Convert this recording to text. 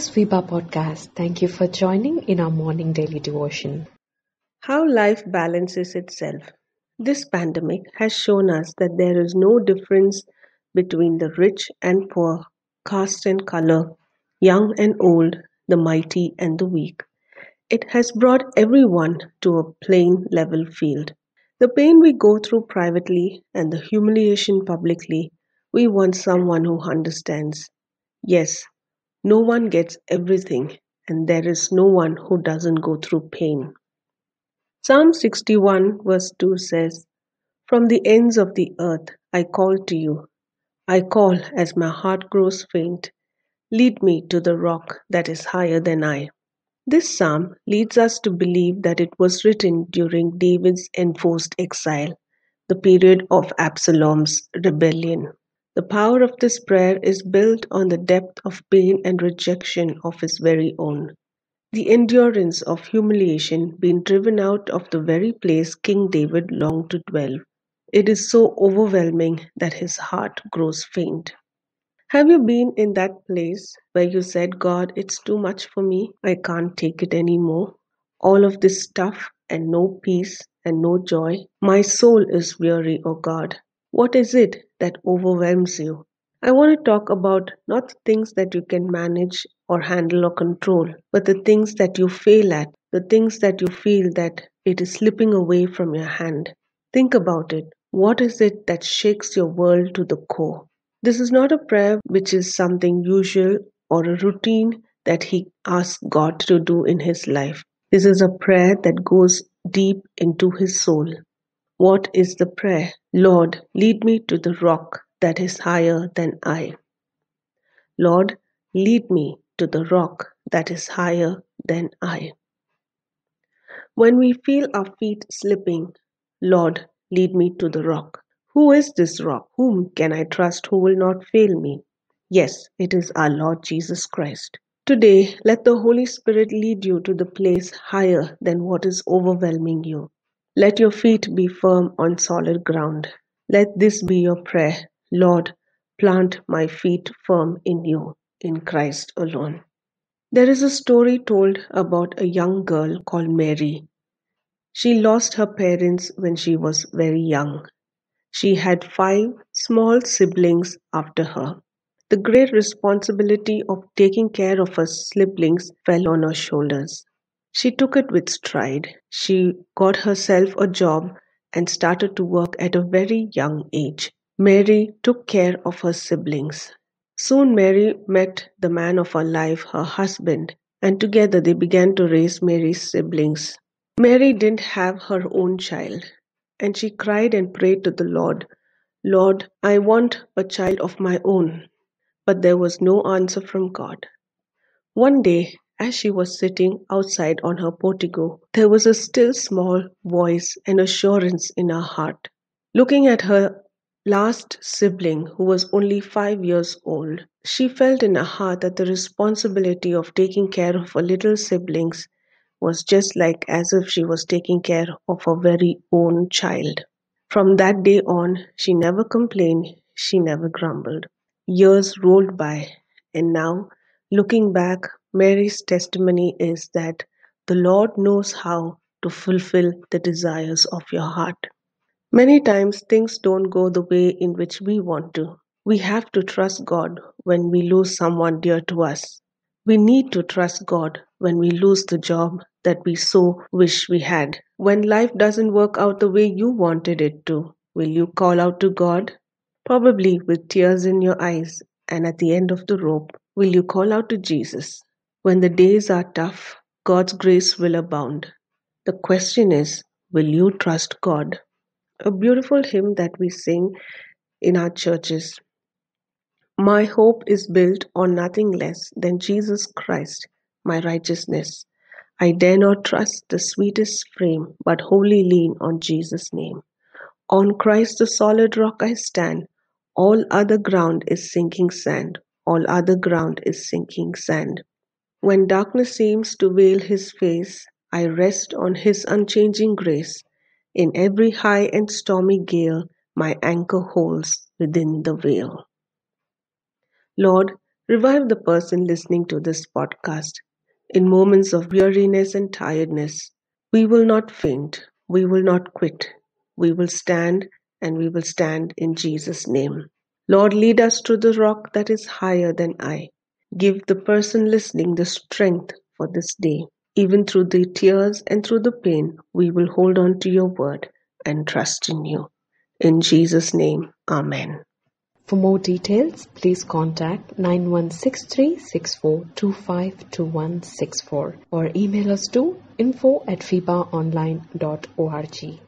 the Sweepa podcast. Thank you for joining in our morning daily devotion. How life balances itself. This pandemic has shown us that there is no difference between the rich and poor, caste and color, young and old, the mighty and the weak. It has brought everyone to a plain level field. The pain we go through privately and the humiliation publicly, we want someone who understands. Yes, no one gets everything, and there is no one who doesn't go through pain. Psalm 61, verse 2 says, From the ends of the earth I call to you. I call as my heart grows faint. Lead me to the rock that is higher than I. This psalm leads us to believe that it was written during David's enforced exile, the period of Absalom's rebellion. The power of this prayer is built on the depth of pain and rejection of his very own. The endurance of humiliation being driven out of the very place King David longed to dwell. It is so overwhelming that his heart grows faint. Have you been in that place where you said, God, it's too much for me. I can't take it anymore. All of this stuff and no peace and no joy. My soul is weary, O God. What is it that overwhelms you. I want to talk about not the things that you can manage or handle or control, but the things that you fail at, the things that you feel that it is slipping away from your hand. Think about it. What is it that shakes your world to the core? This is not a prayer which is something usual or a routine that he asks God to do in his life. This is a prayer that goes deep into his soul. What is the prayer? Lord, lead me to the rock that is higher than I. Lord, lead me to the rock that is higher than I. When we feel our feet slipping, Lord, lead me to the rock. Who is this rock? Whom can I trust who will not fail me? Yes, it is our Lord Jesus Christ. Today, let the Holy Spirit lead you to the place higher than what is overwhelming you. Let your feet be firm on solid ground. Let this be your prayer. Lord, plant my feet firm in you, in Christ alone. There is a story told about a young girl called Mary. She lost her parents when she was very young. She had five small siblings after her. The great responsibility of taking care of her siblings fell on her shoulders. She took it with stride, she got herself a job and started to work at a very young age. Mary took care of her siblings. Soon Mary met the man of her life, her husband, and together they began to raise Mary's siblings. Mary didn't have her own child, and she cried and prayed to the Lord, Lord, I want a child of my own. But there was no answer from God. One day, as she was sitting outside on her portico, there was a still small voice and assurance in her heart. Looking at her last sibling, who was only five years old, she felt in her heart that the responsibility of taking care of her little siblings was just like as if she was taking care of her very own child. From that day on, she never complained, she never grumbled. Years rolled by, and now, looking back, Mary's testimony is that the Lord knows how to fulfill the desires of your heart. Many times things don't go the way in which we want to. We have to trust God when we lose someone dear to us. We need to trust God when we lose the job that we so wish we had. When life doesn't work out the way you wanted it to, will you call out to God? Probably with tears in your eyes, and at the end of the rope, will you call out to Jesus? When the days are tough, God's grace will abound. The question is, will you trust God? A beautiful hymn that we sing in our churches. My hope is built on nothing less than Jesus Christ, my righteousness. I dare not trust the sweetest frame, but wholly lean on Jesus' name. On Christ the solid rock I stand. All other ground is sinking sand. All other ground is sinking sand. When darkness seems to veil his face, I rest on his unchanging grace. In every high and stormy gale, my anchor holds within the veil. Lord, revive the person listening to this podcast. In moments of weariness and tiredness, we will not faint, we will not quit, we will stand, and we will stand in Jesus' name. Lord, lead us to the rock that is higher than I Give the person listening the strength for this day. Even through the tears and through the pain, we will hold on to your word and trust in you. In Jesus' name, Amen. For more details, please contact 916364252164 or email us to info at fibaonline.org.